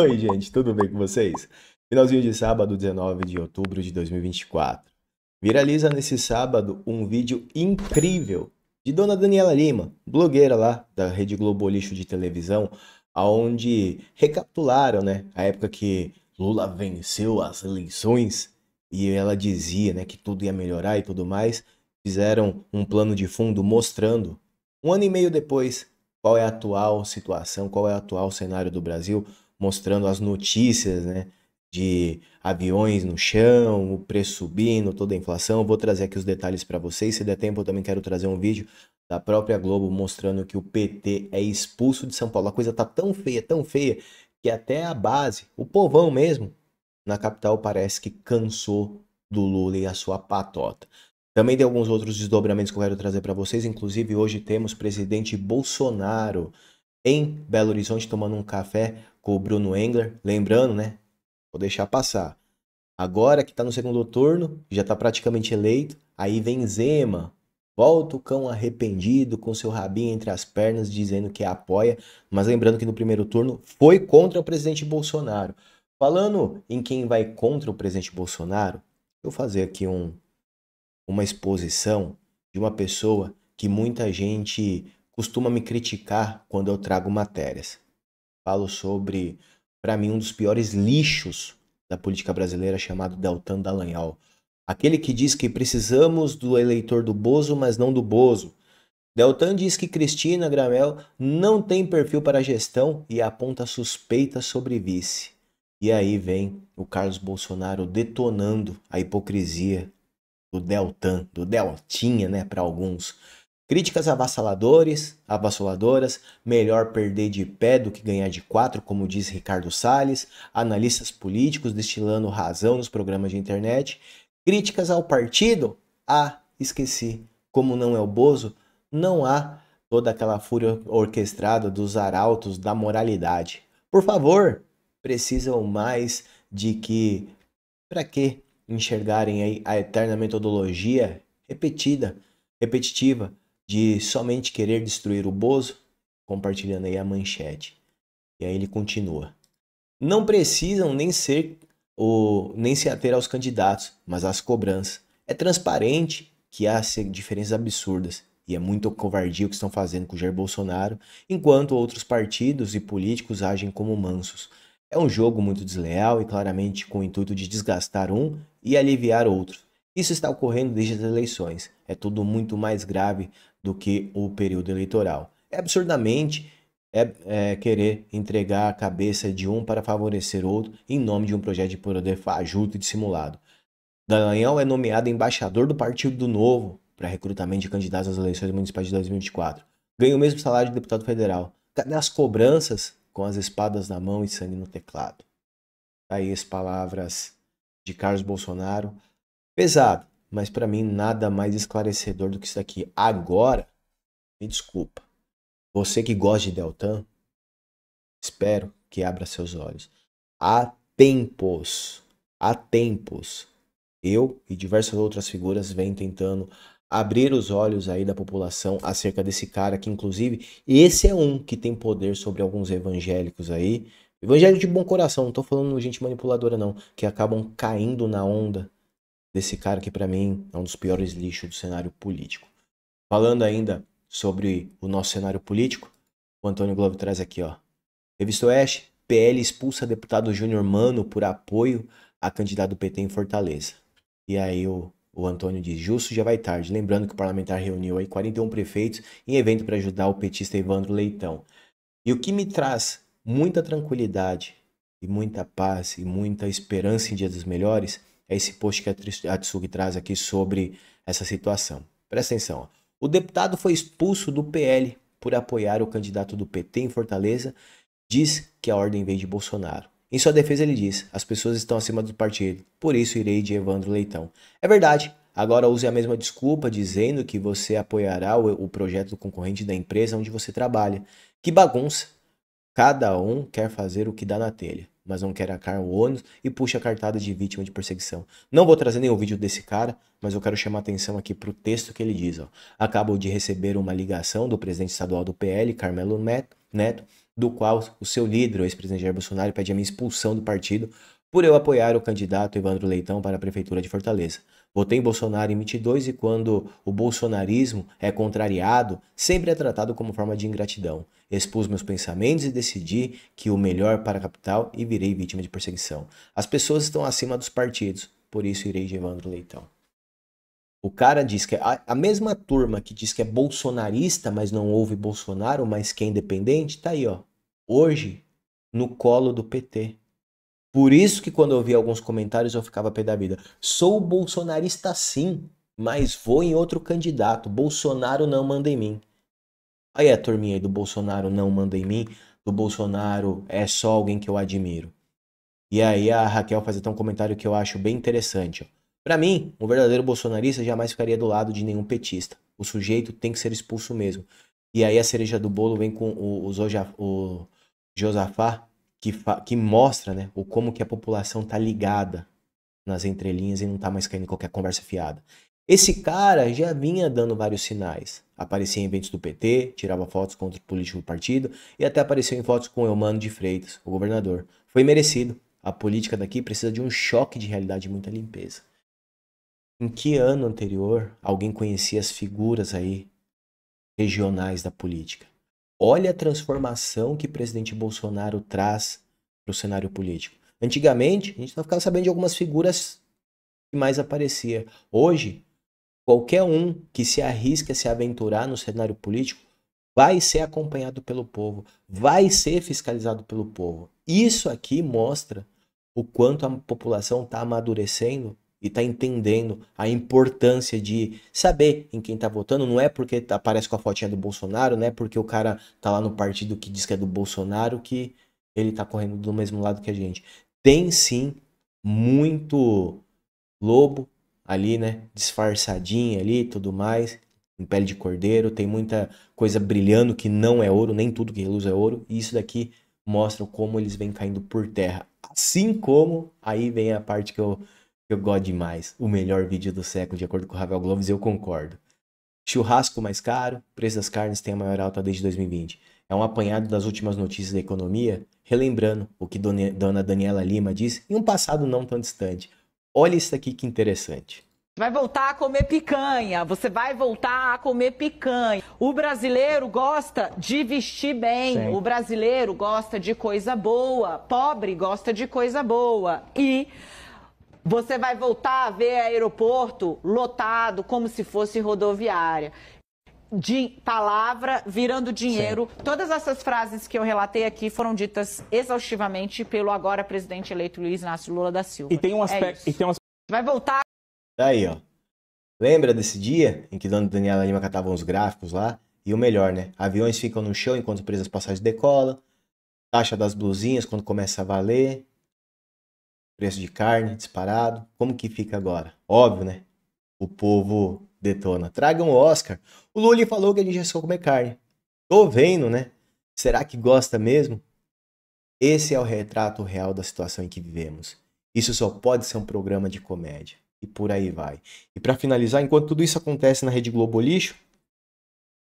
Oi, gente, tudo bem com vocês? Finalzinho de sábado, 19 de outubro de 2024. Viraliza nesse sábado um vídeo incrível de Dona Daniela Lima, blogueira lá da Rede Globo Lixo de Televisão, aonde recapitularam, né, a época que Lula venceu as eleições e ela dizia, né, que tudo ia melhorar e tudo mais. Fizeram um plano de fundo mostrando um ano e meio depois qual é a atual situação, qual é o atual cenário do Brasil, mostrando as notícias, né? De aviões no chão, o preço subindo, toda a inflação. vou trazer aqui os detalhes para vocês. Se der tempo, eu também quero trazer um vídeo da própria Globo mostrando que o PT é expulso de São Paulo. A coisa tá tão feia, tão feia, que até a base, o povão mesmo, na capital parece que cansou do Lula e a sua patota. Também tem alguns outros desdobramentos que eu quero trazer para vocês, inclusive hoje temos presidente Bolsonaro em Belo Horizonte tomando um café com o Bruno Engler. Lembrando, né? Vou deixar passar. Agora que está no segundo turno, já está praticamente eleito, aí vem Zema. Volta o cão arrependido, com seu rabinho entre as pernas, dizendo que apoia, mas lembrando que no primeiro turno foi contra o presidente Bolsonaro. Falando em quem vai contra o presidente Bolsonaro, eu vou fazer aqui um, uma exposição de uma pessoa que muita gente costuma me criticar quando eu trago matérias. Falo sobre, para mim, um dos piores lixos da política brasileira chamado Deltan Dallagnol. Aquele que diz que precisamos do eleitor do Bozo, mas não do Bozo. Deltan diz que Cristina Gramel não tem perfil para gestão e aponta suspeitas sobre vice. E aí vem o Carlos Bolsonaro detonando a hipocrisia do Deltan, do Deltinha, né, para alguns Críticas avassaladores, avassaladoras, melhor perder de pé do que ganhar de quatro, como diz Ricardo Salles, analistas políticos destilando razão nos programas de internet. Críticas ao partido? Ah, esqueci. Como não é o Bozo, não há toda aquela fúria orquestrada dos arautos da moralidade. Por favor, precisam mais de que. Para que enxergarem aí a eterna metodologia repetida, repetitiva de somente querer destruir o Bozo, compartilhando aí a manchete. E aí ele continua. Não precisam nem ser o nem se ater aos candidatos, mas às cobranças. É transparente que há assim, diferenças absurdas e é muito covardia o que estão fazendo com o Jair Bolsonaro, enquanto outros partidos e políticos agem como mansos. É um jogo muito desleal e claramente com o intuito de desgastar um e aliviar outro. Isso está ocorrendo desde as eleições. É tudo muito mais grave do que o período eleitoral. É absurdamente é, é, querer entregar a cabeça de um para favorecer outro em nome de um projeto de poder fajuto e dissimulado. Daniel é nomeado embaixador do Partido do Novo para recrutamento de candidatos às eleições municipais de 2024. Ganha o mesmo salário de deputado federal. Cadê as cobranças com as espadas na mão e sangue no teclado? Tá aí as palavras de Carlos Bolsonaro pesado, mas para mim nada mais esclarecedor do que isso daqui. Agora, me desculpa. Você que gosta de Deltan, espero que abra seus olhos. Há tempos, há tempos, eu e diversas outras figuras vêm tentando abrir os olhos aí da população acerca desse cara que inclusive esse é um que tem poder sobre alguns evangélicos aí evangélicos de bom coração não tô falando gente manipuladora não que acabam caindo na onda desse cara que para mim é um dos piores lixos do cenário político. Falando ainda sobre o nosso cenário político, o Antônio Globo traz aqui, ó. Revista Oeste, PL expulsa deputado Júnior Mano por apoio a candidato do PT em Fortaleza. E aí o, o Antônio diz, justo já vai tarde. Lembrando que o parlamentar reuniu aí 41 prefeitos em evento para ajudar o petista Evandro Leitão. E o que me traz muita tranquilidade e muita paz e muita esperança em dias dos melhores é esse post que a Atsugi traz aqui sobre essa situação. Presta atenção. O deputado foi expulso do PL por apoiar o candidato do PT em Fortaleza. Diz que a ordem veio de Bolsonaro. Em sua defesa, ele diz: as pessoas estão acima do partido, por isso irei de Evandro Leitão. É verdade. Agora use a mesma desculpa dizendo que você apoiará o, o projeto do concorrente da empresa onde você trabalha. Que bagunça! Cada um quer fazer o que dá na telha mas não quer arcar o ônus e puxa a cartada de vítima de perseguição. Não vou trazer nenhum vídeo desse cara, mas eu quero chamar atenção aqui para o texto que ele diz. Ó. Acabo de receber uma ligação do presidente estadual do PL, Carmelo Neto, do qual o seu líder, o ex-presidente Jair Bolsonaro, pede a minha expulsão do partido por eu apoiar o candidato Evandro Leitão para a prefeitura de Fortaleza. Votei em Bolsonaro em 22 e quando o bolsonarismo é contrariado, sempre é tratado como forma de ingratidão. Expus meus pensamentos e decidi que o melhor para a capital e virei vítima de perseguição. As pessoas estão acima dos partidos, por isso irei de Evandro Leitão. O cara diz que é a, a, mesma turma que diz que é bolsonarista, mas não houve Bolsonaro, mas que é independente, tá aí, ó. Hoje, no colo do PT. Por isso que quando eu vi alguns comentários eu ficava pé da vida. Sou bolsonarista sim, mas vou em outro candidato. Bolsonaro não manda em mim. Aí a turminha aí do Bolsonaro não manda em mim, do Bolsonaro é só alguém que eu admiro. E aí a Raquel faz até um comentário que eu acho bem interessante. Para mim, um verdadeiro bolsonarista jamais ficaria do lado de nenhum petista. O sujeito tem que ser expulso mesmo. E aí a cereja do bolo vem com o, o, o Josafá que, que mostra né, o como que a população tá ligada nas entrelinhas e não tá mais caindo em qualquer conversa fiada. Esse cara já vinha dando vários sinais. Aparecia em eventos do PT, tirava fotos contra o político do partido e até apareceu em fotos com o Eumano de Freitas, o governador. Foi merecido. A política daqui precisa de um choque de realidade e muita limpeza. Em que ano anterior alguém conhecia as figuras aí regionais da política? Olha a transformação que o presidente Bolsonaro traz para o cenário político. Antigamente, a gente só ficava sabendo de algumas figuras que mais aparecia. Hoje, qualquer um que se arrisca a se aventurar no cenário político vai ser acompanhado pelo povo, vai ser fiscalizado pelo povo. Isso aqui mostra o quanto a população está amadurecendo e tá entendendo a importância de saber em quem tá votando. Não é porque aparece com a fotinha do Bolsonaro, não é porque o cara tá lá no partido que diz que é do Bolsonaro que ele tá correndo do mesmo lado que a gente. Tem sim muito lobo ali, né? Disfarçadinho ali tudo mais. Em pele de cordeiro, tem muita coisa brilhando que não é ouro, nem tudo que reluz é ouro. E isso daqui mostra como eles vêm caindo por terra. Assim como aí vem a parte que eu eu gosto demais. O melhor vídeo do século, de acordo com o Ravel Gloves, eu concordo. Churrasco mais caro, preço das carnes tem a maior alta desde 2020. É um apanhado das últimas notícias da economia, relembrando o que Dona Daniela Lima disse em um passado não tão distante. Olha isso aqui que interessante. Vai voltar a comer picanha, você vai voltar a comer picanha. O brasileiro gosta de vestir bem, Sim. o brasileiro gosta de coisa boa, pobre gosta de coisa boa. E você vai voltar a ver aeroporto lotado como se fosse rodoviária de palavra virando dinheiro. Sim. Todas essas frases que eu relatei aqui foram ditas exaustivamente pelo agora presidente eleito Luiz Inácio Lula da Silva. E tem um aspecto. É um Vai voltar. Aí, ó. Lembra desse dia em que Dona Daniela Lima catava uns gráficos lá? E o melhor, né? Aviões ficam no chão enquanto presas passagens decolam. Taxa das blusinhas quando começa a valer preço de carne disparado. Como que fica agora? Óbvio, né? O povo detona. Tragam um o Oscar. O Lully falou que ele já soube comer carne. Tô vendo, né? Será que gosta mesmo? Esse é o retrato real da situação em que vivemos. Isso só pode ser um programa de comédia. E por aí vai. E para finalizar, enquanto tudo isso acontece na Rede Globo Lixo,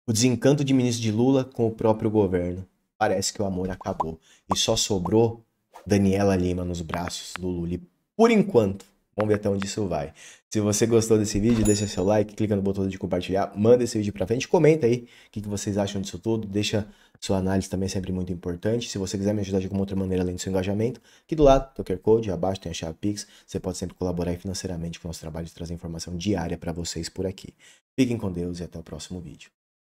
o desencanto de ministro de Lula com o próprio governo. Parece que o amor acabou e só sobrou Daniela Lima nos braços do Lully por enquanto. Vamos ver até onde isso vai. Se você gostou desse vídeo, deixa seu like, clica no botão de compartilhar, manda esse vídeo pra frente, comenta aí o que, que vocês acham disso tudo, deixa sua análise também, é sempre muito importante. Se você quiser me ajudar de alguma outra maneira além do seu engajamento, aqui do lado tem Code, abaixo tem a chave Pix, você pode sempre colaborar financeiramente com o nosso trabalho de trazer informação diária para vocês por aqui. Fiquem com Deus e até o próximo vídeo.